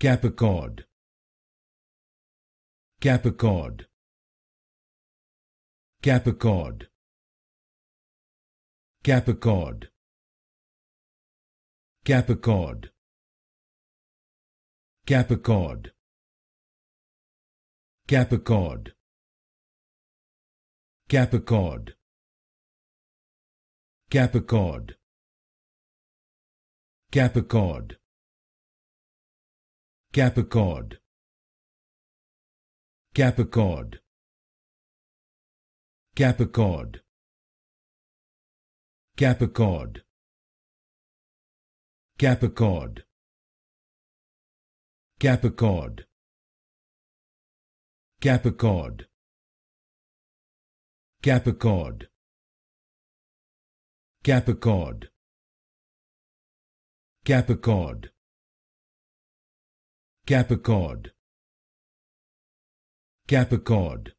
Capricorn Capricorn Capricorn Capricorn Capricorn Capricorn Capricorn Capricorn Capricorn Capricorn Capricord Capricord Capricord Capricord Capricord Capricord Capricord Capricord Capricord Capricord Capricord Capricord